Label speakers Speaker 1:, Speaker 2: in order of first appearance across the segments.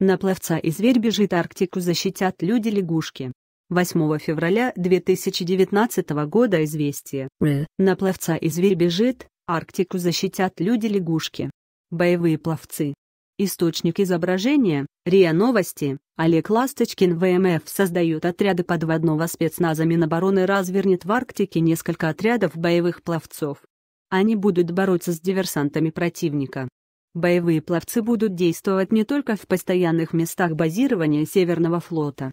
Speaker 1: На пловца и зверь бежит Арктику защитят люди-лягушки. 8 февраля 2019 года известие. Э. На пловца и зверь бежит, Арктику защитят люди-лягушки. Боевые пловцы. Источник изображения, РИА Новости, Олег Ласточкин ВМФ создают отряды подводного спецназа Минобороны развернет в Арктике несколько отрядов боевых пловцов. Они будут бороться с диверсантами противника. Боевые пловцы будут действовать не только в постоянных местах базирования Северного флота.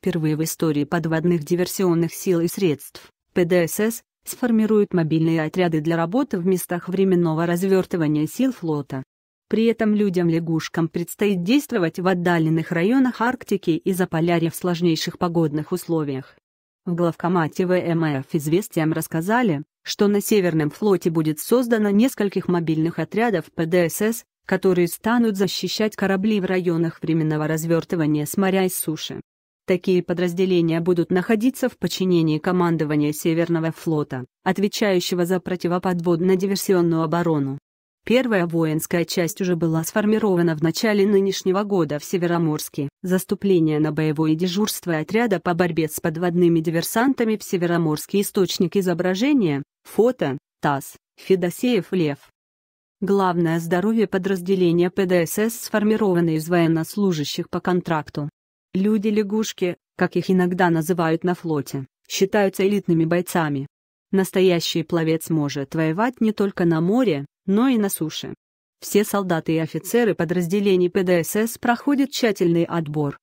Speaker 1: Впервые в истории подводных диверсионных сил и средств ПДСС сформируют мобильные отряды для работы в местах временного развертывания сил флота. При этом людям-лягушкам предстоит действовать в отдаленных районах Арктики и Заполярья в сложнейших погодных условиях. В главкомате ВМФ «Известиям» рассказали, что на Северном флоте будет создано нескольких мобильных отрядов ПДСС, которые станут защищать корабли в районах временного развертывания с моря и суши. Такие подразделения будут находиться в подчинении командования Северного флота, отвечающего за противоподводно-диверсионную оборону. Первая воинская часть уже была сформирована в начале нынешнего года в Североморске. Заступление на боевое дежурство отряда по борьбе с подводными диверсантами в Североморске источник изображения Фото, ТАСС, Федосеев Лев. Главное здоровье подразделения ПДСС сформировано из военнослужащих по контракту. Люди-лягушки, как их иногда называют на флоте, считаются элитными бойцами. Настоящий пловец может воевать не только на море, но и на суше. Все солдаты и офицеры подразделений ПДСС проходят тщательный отбор.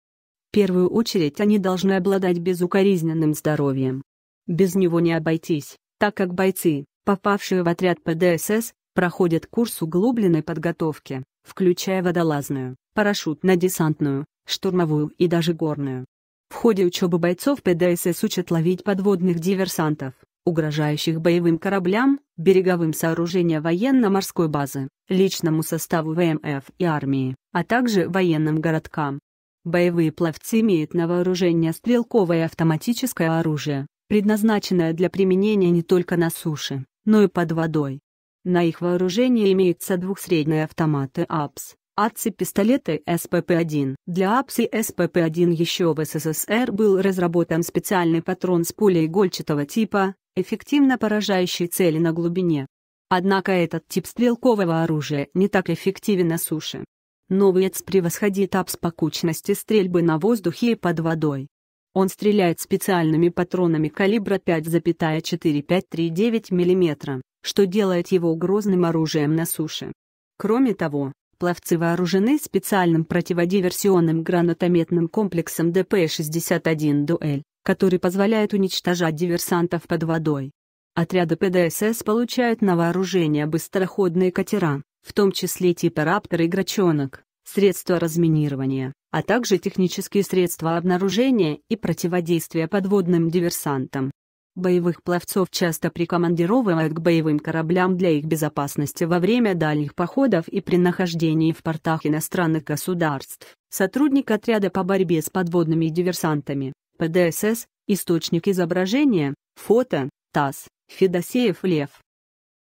Speaker 1: В первую очередь они должны обладать безукоризненным здоровьем. Без него не обойтись так как бойцы, попавшие в отряд ПДСС, проходят курс углубленной подготовки, включая водолазную, парашютно-десантную, штурмовую и даже горную. В ходе учебы бойцов ПДСС учат ловить подводных диверсантов, угрожающих боевым кораблям, береговым сооружениям военно-морской базы, личному составу ВМФ и армии, а также военным городкам. Боевые пловцы имеют на вооружение стрелковое и автоматическое оружие, предназначенная для применения не только на суше, но и под водой. На их вооружении имеются двухсредние автоматы АПС, АЦИ пистолеты СПП-1. Для АПС и СПП-1 еще в СССР был разработан специальный патрон с пулей пулеигольчатого типа, эффективно поражающий цели на глубине. Однако этот тип стрелкового оружия не так эффективен на суше. Новый ЭЦ превосходит АПС по кучности стрельбы на воздухе и под водой. Он стреляет специальными патронами калибра 5,4539 мм, что делает его грозным оружием на суше. Кроме того, пловцы вооружены специальным противодиверсионным гранатометным комплексом ДП-61 «Дуэль», который позволяет уничтожать диверсантов под водой. Отряды ПДСС получают на вооружение быстроходные катера, в том числе типа «Раптор» и «Грачонок», средства разминирования, а также технические средства обнаружения и противодействия подводным диверсантам. Боевых пловцов часто прикомандировывают к боевым кораблям для их безопасности во время дальних походов и при нахождении в портах иностранных государств. Сотрудник отряда по борьбе с подводными диверсантами, ПДСС, источник изображения, фото, ТАСС, Федосеев Лев.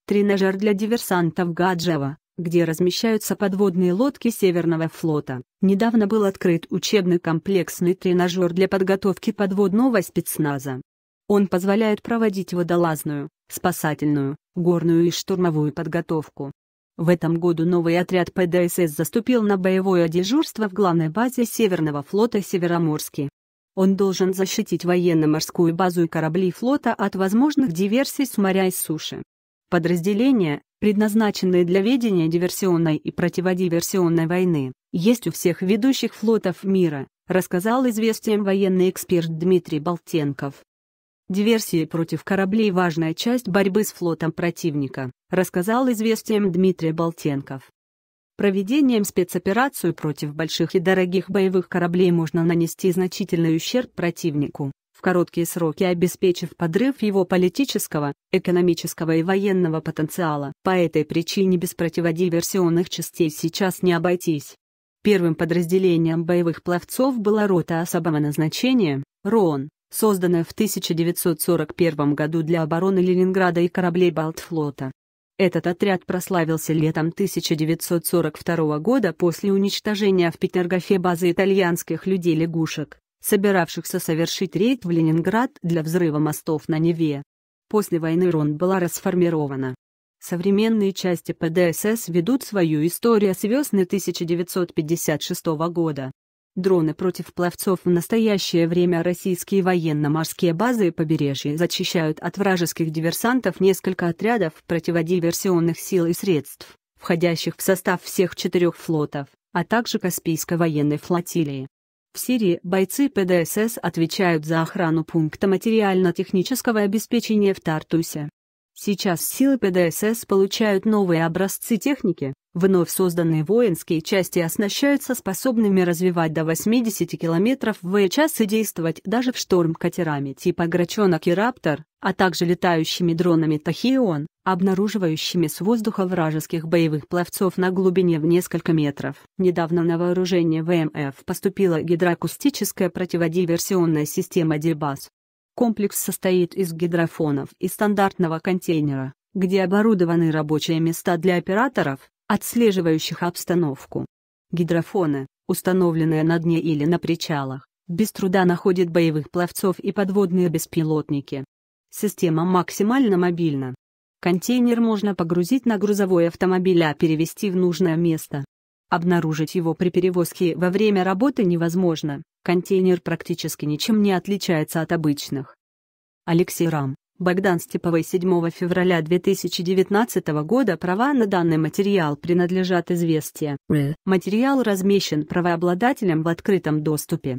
Speaker 1: Тренажер для диверсантов Гаджева, где размещаются подводные лодки Северного флота. Недавно был открыт учебный комплексный тренажер для подготовки подводного спецназа. Он позволяет проводить водолазную, спасательную, горную и штурмовую подготовку. В этом году новый отряд ПДСС заступил на боевое дежурство в главной базе Северного флота Североморске. Он должен защитить военно-морскую базу и корабли флота от возможных диверсий с моря и суши. Подразделения, предназначенные для ведения диверсионной и противодиверсионной войны, есть у всех ведущих флотов мира, рассказал Известиям военный эксперт Дмитрий Болтенков. Диверсии против кораблей – важная часть борьбы с флотом противника, рассказал Известиям Дмитрий Болтенков. Проведением спецоперацию против больших и дорогих боевых кораблей можно нанести значительный ущерб противнику, в короткие сроки обеспечив подрыв его политического, экономического и военного потенциала. По этой причине без противодиверсионных частей сейчас не обойтись. Первым подразделением боевых пловцов была рота особого назначения, РОН, созданная в 1941 году для обороны Ленинграда и кораблей Балтфлота. Этот отряд прославился летом 1942 года после уничтожения в Петергофе базы итальянских людей-лягушек собиравшихся совершить рейд в Ленинград для взрыва мостов на Неве. После войны РОН была расформирована. Современные части ПДСС ведут свою историю с весны 1956 года. Дроны против пловцов В настоящее время российские военно-морские базы и побережья зачищают от вражеских диверсантов несколько отрядов противодиверсионных сил и средств, входящих в состав всех четырех флотов, а также Каспийской военной флотилии. В Сирии бойцы ПДСС отвечают за охрану пункта материально-технического обеспечения в Тартусе. Сейчас силы ПДСС получают новые образцы техники, вновь созданные воинские части оснащаются способными развивать до 80 км в час и действовать даже в шторм катерами типа «Грачонок» и «Раптор», а также летающими дронами «Тахион», обнаруживающими с воздуха вражеских боевых пловцов на глубине в несколько метров. Недавно на вооружение ВМФ поступила гидроакустическая противодиверсионная система «Дельбас», Комплекс состоит из гидрофонов и стандартного контейнера, где оборудованы рабочие места для операторов, отслеживающих обстановку. Гидрофоны, установленные на дне или на причалах, без труда находят боевых пловцов и подводные беспилотники. Система максимально мобильна. Контейнер можно погрузить на грузовой автомобиль, а перевести в нужное место. Обнаружить его при перевозке во время работы невозможно, контейнер практически ничем не отличается от обычных. Алексей Рам, Богдан Степовой 7 февраля 2019 года права на данный материал принадлежат известия. Э. Материал размещен правообладателем в открытом доступе.